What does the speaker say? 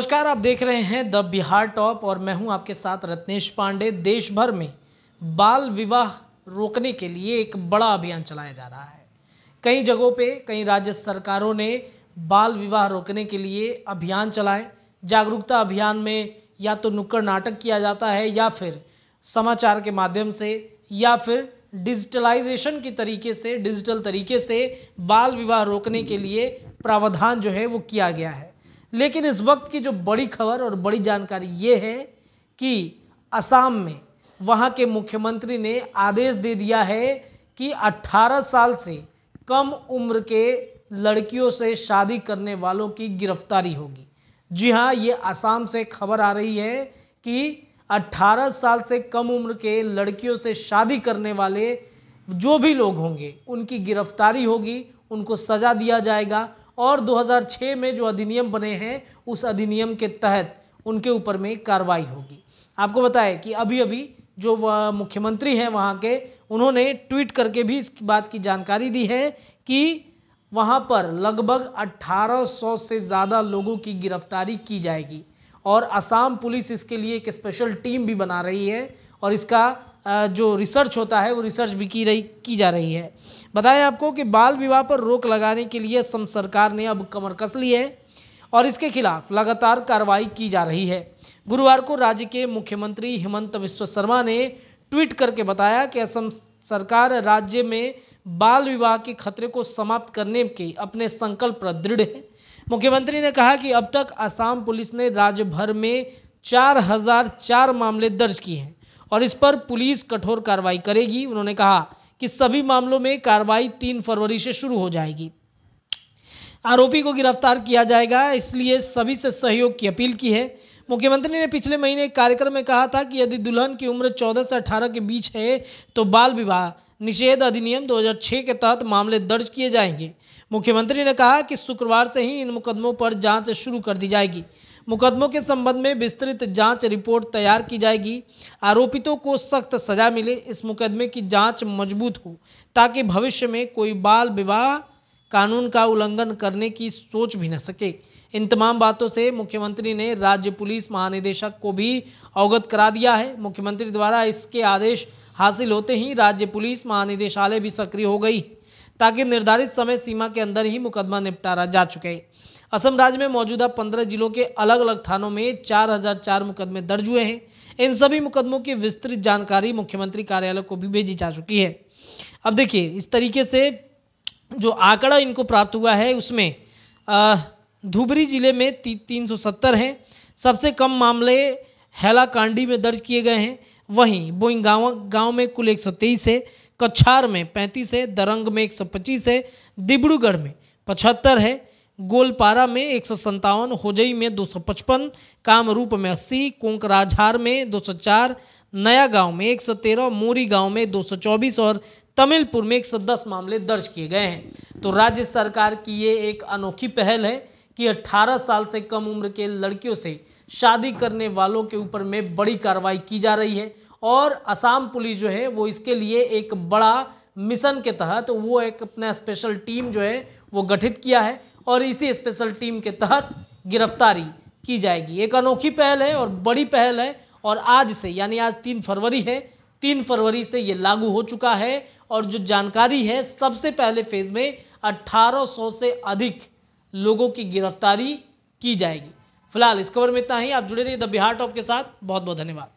नमस्कार आप देख रहे हैं द बिहार टॉप और मैं हूं आपके साथ रत्नेश पांडे देश भर में बाल विवाह रोकने के लिए एक बड़ा अभियान चलाया जा रहा है कई जगहों पे कई राज्य सरकारों ने बाल विवाह रोकने के लिए अभियान चलाए जागरूकता अभियान में या तो नुक्कड़ नाटक किया जाता है या फिर समाचार के माध्यम से या फिर डिजिटलाइजेशन की तरीके से डिजिटल तरीके से बाल विवाह रोकने के लिए प्रावधान जो है वो किया गया है लेकिन इस वक्त की जो बड़ी खबर और बड़ी जानकारी ये है कि असम में वहाँ के मुख्यमंत्री ने आदेश दे दिया है कि 18 साल से कम उम्र के लड़कियों से शादी करने वालों की गिरफ्तारी होगी जी हाँ ये आसाम से खबर आ रही है कि 18 साल से कम उम्र के लड़कियों से शादी करने वाले जो भी लोग होंगे उनकी गिरफ्तारी होगी उनको सज़ा दिया जाएगा और 2006 में जो अधिनियम बने हैं उस अधिनियम के तहत उनके ऊपर में कार्रवाई होगी आपको बताए कि अभी अभी जो मुख्यमंत्री हैं वहाँ के उन्होंने ट्वीट करके भी इस बात की जानकारी दी है कि वहाँ पर लगभग 1800 से ज़्यादा लोगों की गिरफ्तारी की जाएगी और असम पुलिस इसके लिए एक स्पेशल टीम भी बना रही है और इसका जो रिसर्च होता है वो रिसर्च भी की रही की जा रही है बताएं आपको कि बाल विवाह पर रोक लगाने के लिए असम सरकार ने अब कमर कस ली है और इसके खिलाफ लगातार कार्रवाई की जा रही है गुरुवार को राज्य के मुख्यमंत्री हेमंत विश्व शर्मा ने ट्वीट करके बताया कि असम सरकार राज्य में बाल विवाह के खतरे को समाप्त करने के अपने संकल्प पर दृढ़ है मुख्यमंत्री ने कहा कि अब तक आसाम पुलिस ने राज्य भर में चार हज़ार चार मामले दर्ज किए हैं और इस पर पुलिस कठोर कार्रवाई करेगी उन्होंने कहा कि सभी मामलों में कार्रवाई तीन फरवरी से शुरू हो जाएगी आरोपी को गिरफ्तार किया जाएगा इसलिए सभी से सहयोग की अपील की है मुख्यमंत्री ने पिछले महीने एक कार्यक्रम में कहा था कि यदि दुल्हन की उम्र 14 से 18 के बीच है तो बाल विवाह निषेध अधिनियम 2006 के तहत मामले दर्ज किए जाएंगे मुख्यमंत्री ने कहा कि शुक्रवार से ही इन मुकदमों पर जांच शुरू कर दी जाएगी मुकदमों के संबंध में विस्तृत जांच रिपोर्ट तैयार की जाएगी आरोपितों को सख्त सजा मिले इस मुकदमे की जांच मजबूत हो ताकि भविष्य में कोई बाल विवाह कानून का उल्लंघन करने की सोच भी न सके इन तमाम बातों से मुख्यमंत्री ने राज्य पुलिस महानिदेशक को भी अवगत करा दिया है मुख्यमंत्री द्वारा इसके आदेश हासिल होते ही राज्य पुलिस महानिदेशालय भी सक्रिय हो गई ताकि निर्धारित समय सीमा के अंदर ही मुकदमा निपटारा जा चुके असम राज्य में मौजूदा पंद्रह जिलों के अलग अलग थानों में 4004 मुकदमे दर्ज हुए हैं इन सभी मुकदमों की विस्तृत जानकारी मुख्यमंत्री कार्यालय को भी भेजी जा चुकी है अब देखिए इस तरीके से जो आंकड़ा इनको प्राप्त हुआ है उसमें धुबरी जिले में ती, तीन सौ सत्तर हैं सबसे कम मामले हैलाकांडी में दर्ज किए गए हैं वहीं गाँव गाँव में कुल एक सौ तेईस है कछार में पैंतीस है दरंग में एक सौ पच्चीस है डिब्रूगढ़ में पचहत्तर है गोलपारा में एक सौ संतावन होजई में दो सौ पचपन कामरूप में अस्सी कोंकराझार में दो सौ चार नया गांव में एक सौ तेरह मोरी गांव में दो सौ चौबीस और तमिलपुर में एक सौ दस मामले दर्ज किए गए हैं तो राज्य सरकार की ये एक अनोखी पहल है कि अट्ठारह साल से कम उम्र के लड़कियों से शादी करने वालों के ऊपर में बड़ी कार्रवाई की जा रही है और असम पुलिस जो है वो इसके लिए एक बड़ा मिशन के तहत वो एक अपना स्पेशल टीम जो है वो गठित किया है और इसी स्पेशल टीम के तहत गिरफ्तारी की जाएगी एक अनोखी पहल है और बड़ी पहल है और आज से यानी आज तीन फरवरी है तीन फरवरी से ये लागू हो चुका है और जो जानकारी है सबसे पहले फेज़ में 1800 से अधिक लोगों की गिरफ्तारी की जाएगी फिलहाल इस खबर में इतना ही आप जुड़े रहिए द बिहार टॉप के साथ बहुत बहुत धन्यवाद